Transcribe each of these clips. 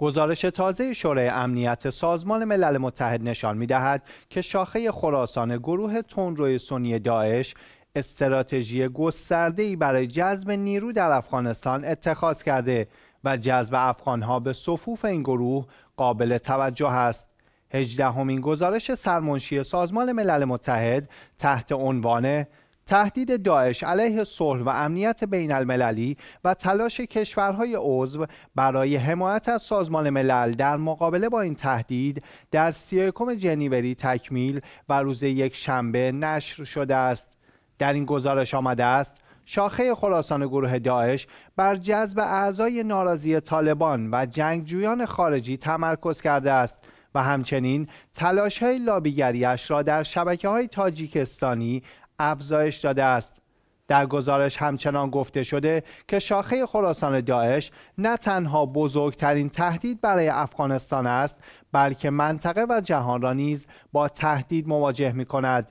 گزارش تازه شورای امنیت سازمان ملل متحد نشان می‌دهد که شاخه خراسان گروه روی سنی داعش استراتژی گسترده‌ای برای جذب نیرو در افغانستان اتخاذ کرده و جذب ها به صفوف این گروه قابل توجه است. هجدهمین گزارش سرمنشی سازمان ملل متحد تحت عنوان تهدید داعش علیه صلح و امنیت بین المللی و تلاش کشورهای عضو برای حمایت از سازمان ملل در مقابله با این تهدید در سیاکم جنیوری تکمیل و روز یک شنبه نشر شده است در این گزارش آمده است شاخه خراسان گروه داعش بر جذب اعضای ناراضی طالبان و جنگجویان خارجی تمرکز کرده است و همچنین تلاش های لابیگریش را در شبکه های تاجیکستانی افزایش داده است در گزارش همچنان گفته شده که شاخه خراسان داعش نه تنها بزرگترین تهدید برای افغانستان است بلکه منطقه و جهان را نیز با تهدید مواجه می کند.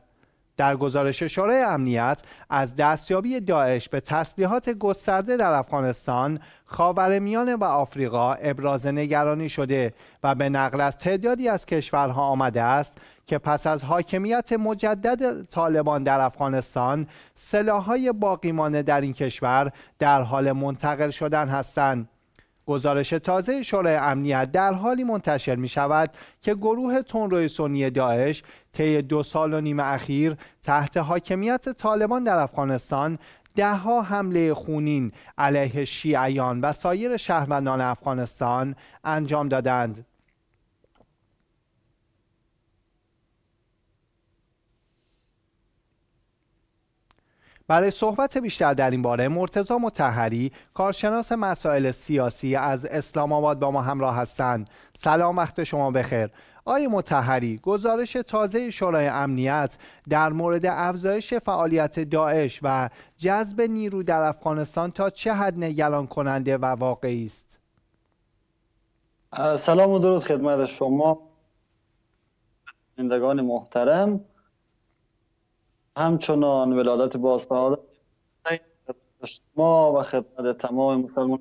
در گزارش شورای امنیت از دستیابی داعش به تسلیحات گسترده در افغانستان، خاورمیانه و آفریقا ابراز نگرانی شده و به نقل از تعدادی از کشورها آمده است که پس از حاکمیت مجدد طالبان در افغانستان سلاحهای باقیمانه در این کشور در حال منتقل شدن هستند گزارش تازه شورای امنیت در حالی منتشر می شود که گروه روی سنی داعش طی دو سال و نیم اخیر تحت حاکمیت طالبان در افغانستان دهها حمله خونین علیه شیعیان و سایر شهروندان افغانستان انجام دادند. برای صحبت بیشتر در این باره مرتضی متحری کارشناس مسائل سیاسی از اسلام آباد با ما همراه هستند سلام وقت شما بخیر آقای متحری گزارش تازه شورای امنیت در مورد افزایش فعالیت داعش و جذب نیرو در افغانستان تا چه حد نگران کننده و واقعی است سلام و درود خدمت شما زندگان محترم همچنان ولادت بازپروران شما و خدمت تمام مسلمان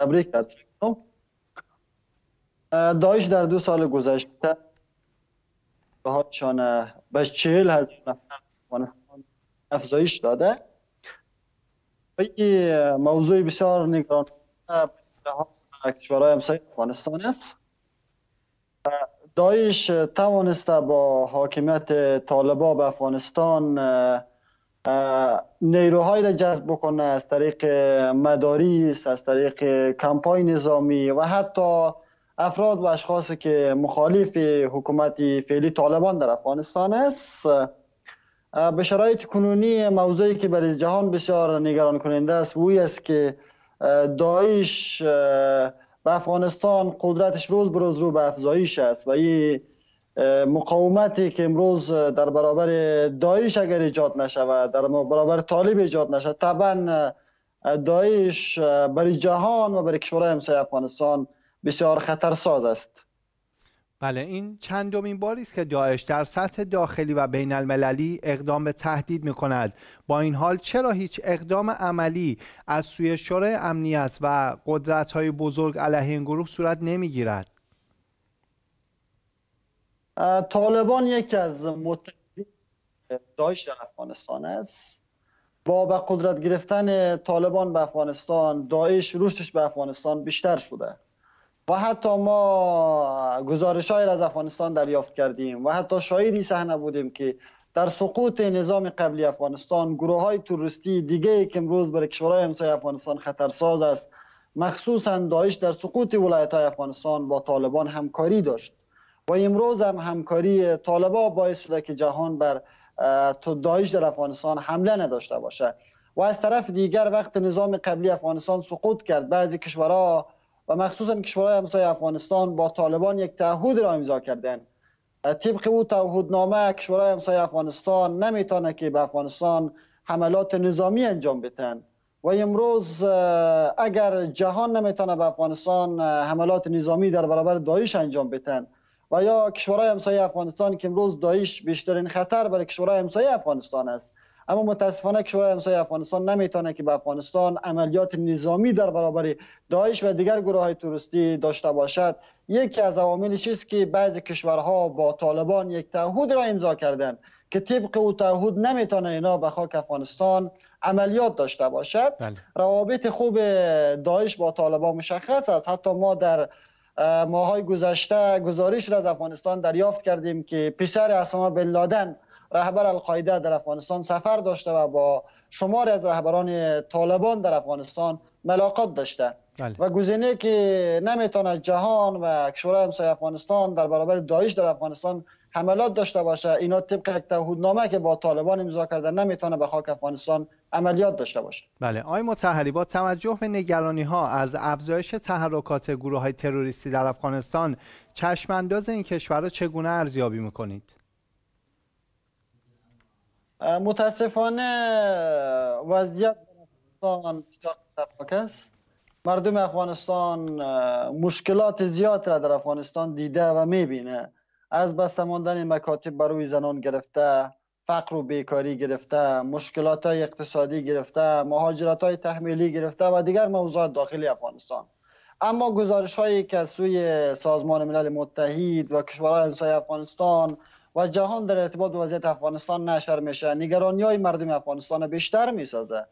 تبریک درس میکنم دایش در دو سال گذشته شانه به چهل هزار نفر افزایش داده و موضوع بسیار نگران کشورهای همسایه افغانستان است داعش توانسته با حاکمیت طالبا به افغانستان نیروهای را جذب بکنه از طریق مداریس، از طریق کمپای نظامی و حتی افراد و اشخاصی که مخالف حکومت فعلی طالبان در افغانستان است به شرایط کنونی موضوعی که برای جهان بسیار نگران کننده است وی است که داعش به افغانستان قدرتش روز به روز رو به افزایش است و این مقاومتی که امروز در برابر دایش اگر ایجاد نشود در برابر طالب ایجاد نشود طبعا دایش برای جهان و برای کشورهای همسایه افغانستان بسیار خطرساز است بله این چندمین باری است که داعش در سطح داخلی و بین المللی اقدام به تهدید می کند با این حال چرا هیچ اقدام عملی از سوی شورای امنیت و قدرت های بزرگ علیه این گروه صورت نمی گیرد طالبان یکی از متحدین داعش در افغانستان است با به قدرت گرفتن طالبان به افغانستان داعش روشش به افغانستان بیشتر شده و حتی ما گزارش های از افغانستان دریافت کردیم و حتی شایدی صحنه بودیم که در سقوط نظام قبلی افغانستان گروه های توریستی دیگه که امروز برای کشورهای همسایه افغانستان خطرساز است مخصوصا دایش در سقوط ولایت های افغانستان با طالبان همکاری داشت و امروز هم همکاری طالبا باعث شده که جهان بر داعش در افغانستان حمله نداشته باشه و از طرف دیگر وقت نظام قبلی افغانستان سقوط کرد بعضی کشورها و مخصوصا کشورهای همسایه افغانستان با طالبان یک تعهد را امضا کردند طبق او تعهدنامه کشورهای همسایه افغانستان نمیتانه که به افغانستان حملات نظامی انجام بتن. و امروز اگر جهان نمیتانه به افغانستان حملات نظامی در برابر دایش انجام بتن و یا کشورهای همسایه افغانستان که امروز دایش بیشترین خطر برای کشورهای همسایه افغانستان است اما متاسفانه کشورهای همسایه افغانستان نمیتونه که به افغانستان عملیات نظامی در برابر داعش و دیگر گروه های توریستی داشته باشد یکی از عواملش است که بعضی کشورها با طالبان یک تعهد را امضا کردند که طبق او تعهد نمیتونه اینا به خاک افغانستان عملیات داشته باشد بله. روابط خوب داعش با طالبان مشخص است حتی ما در ماهای گذشته گزارش را از افغانستان دریافت کردیم که پسر اسامه بن لادن رهبر القاعده در افغانستان سفر داشته و با شماری از رهبران طالبان در افغانستان ملاقات داشته بله. و گزینه که نمیتونه جهان و کشورهای همسایه افغانستان در برابر دایش در افغانستان حملات داشته باشه اینا طبق یک تعهدنامه که با طالبان امضا کرده نمیتونه به خاک افغانستان عملیات داشته باشه بله آقای متحری با توجه به نگرانی ها از افزایش تحرکات گروه های تروریستی در افغانستان چشم این کشور چگونه ارزیابی میکنید متاسفانه وضعیت افغانستان بسیار خطرناک است مردم افغانستان مشکلات زیاد را در افغانستان دیده و میبینه از بسته ماندن مکاتب روی زنان گرفته فقر و بیکاری گرفته مشکلات اقتصادی گرفته مهاجرت های تحمیلی گرفته و دیگر موضوعات داخلی افغانستان اما گزارش هایی که از سوی سازمان ملل متحد و کشورهای همسایه افغانستان و جهان در ارتباط به وضعیت افغانستان نشر میشه نگرانی های مردم افغانستان بیشتر میسازه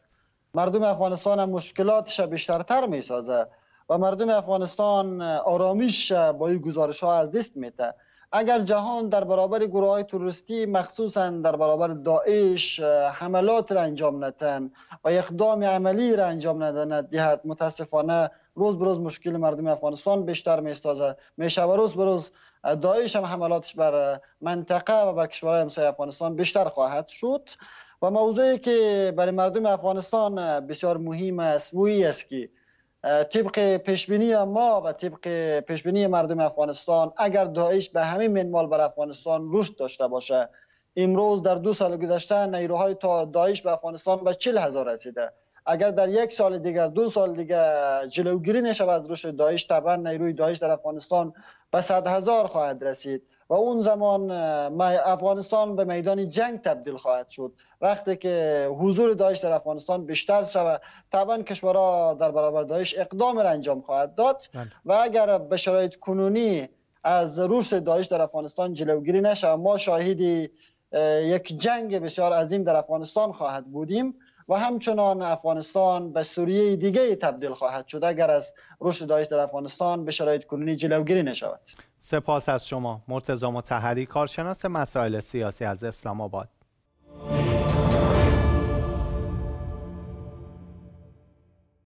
مردم افغانستان بیشتر مشکلاتش بیشترتر میسازه و مردم افغانستان آرامیش با این گزارش ها از دست میته اگر جهان در برابر گروه های تروریستی مخصوصا در برابر داعش حملات را انجام نتن و اقدام عملی را انجام ندهد متاسفانه روز بروز مشکل مردم افغانستان بیشتر میستازه میشه و روز بروز داعش هم حملاتش بر منطقه و بر کشورهای همسایه افغانستان بیشتر خواهد شد و موضوعی که برای مردم افغانستان بسیار مهم است وی است که طبق پیشبینی ما و طبق پیشبینی مردم افغانستان اگر داعش به همین منوال بر افغانستان رشد داشته باشه امروز در دو سال گذشته نیروهای تا داعش به افغانستان به چل هزار رسیده اگر در یک سال دیگر دو سال دیگر جلوگیری نشود از رشد داعش طبعا نیروی داعش در افغانستان به صد هزار خواهد رسید و اون زمان افغانستان به میدان جنگ تبدیل خواهد شد وقتی که حضور داعش در افغانستان بیشتر شود طبعا کشورها در برابر داعش اقدام را انجام خواهد داد بله. و اگر به شرایط کنونی از روس داعش در افغانستان جلوگیری نشود ما شاهدی یک جنگ بسیار عظیم در افغانستان خواهد بودیم و همچنان افغانستان به سوریه دیگه تبدیل خواهد شد اگر از رشد داعش در افغانستان به شرایط کنونی جلوگیری نشود سپاس از شما مرتضی متحری کارشناس مسائل سیاسی از اسلام آباد